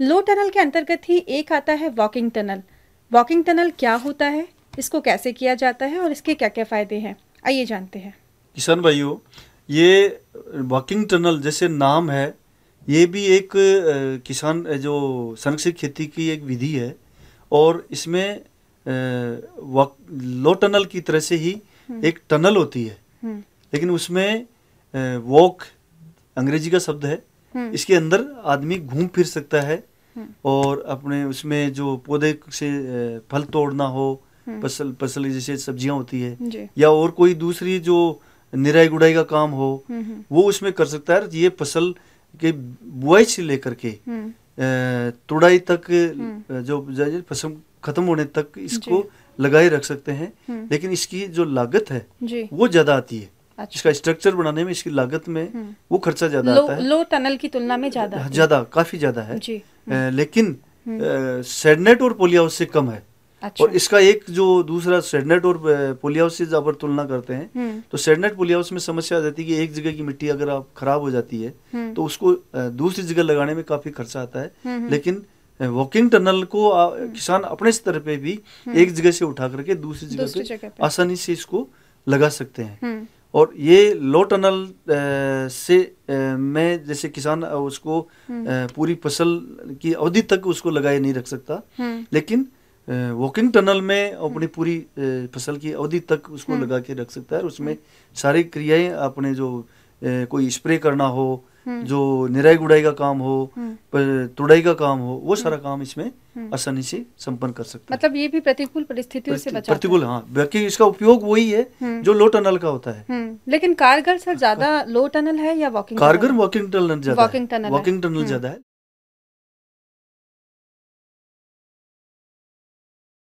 Low tunnel के अंतर्गत ही एक आता है वॉकिंग टनल वॉकिंग टनल क्या होता है इसको कैसे किया जाता है और इसके क्या क्या फ़ायदे हैं आइए जानते हैं किसान भाइयों ये वॉकिंग टनल जैसे नाम है ये भी एक किसान जो संरक्षित खेती की एक विधि है और इसमें वॉक लो टनल की तरह से ही हम्म। एक टनल होती है हम्म। लेकिन उसमें वॉक अंग्रेजी का शब्द है हम्म। इसके अंदर आदमी घूम फिर सकता है हम्म। और अपने उसमें जो पौधे से फल तोड़ना हो फसल हम्म। फसल जैसे सब्जियां होती है या और कोई दूसरी जो निराई गुड़ाई का काम हो हम्म, वो उसमें कर सकता है ये फसल के बुआई से लेकर के तुड़ाई तक जो फसल खत्म होने तक इसको लगाए रख सकते हैं लेकिन इसकी जो लागत है वो ज्यादा आती है अच्छा। इसका स्ट्रक्चर बनाने में इसकी लागत में हम्म। वो खर्चा ज्यादा आता है लो टनल की तुलना में ज्यादा हाँ, ज्यादा काफी ज्यादा है जी, लेकिन सेडनेट हम्म। और पोलिया से कम है अच्छा। और इसका एक जो दूसरा सेडनेट और पोलिया से जब तुलना करते हैं हम्म। तो सेडनेट पोलिया में समस्या आ जाती है कि एक जगह की मिट्टी अगर आप खराब हो जाती है तो उसको दूसरी जगह लगाने में काफी खर्चा आता है लेकिन वॉकिंग टनल को आ, किसान अपने स्तर पे भी एक जगह से उठा करके दूसरी जगह पे आसानी से इसको लगा सकते हैं और ये लो टनल से मैं जैसे किसान उसको हम्म। पूरी फसल की अवधि तक उसको लगाए नहीं रख सकता हम्म। लेकिन वॉकिंग टनल में हम्म। अपनी पूरी फसल की अवधि तक उसको लगा के रख सकता है उसमें सारी क्रियाएं अपने जो कोई स्प्रे करना हो हम्म। जो निराई गुड़ाई का काम हो हम्म। तुड़ाई का काम हो वो हम्म। सारा काम इसमें आसानी से संपन्न कर सकते मतलब ये भी प्रतिकूल परिस्थितियों से बचा प्रतिकूल हाँ बल्कि इसका उपयोग वही है जो लो टनल का होता है लेकिन कारगर सर हाँ। ज्यादा लो टनल है या वॉकिंग कारगर वॉकिंग टनल ज्यादा वॉकिंग टनल वॉकिंग टनल ज्यादा है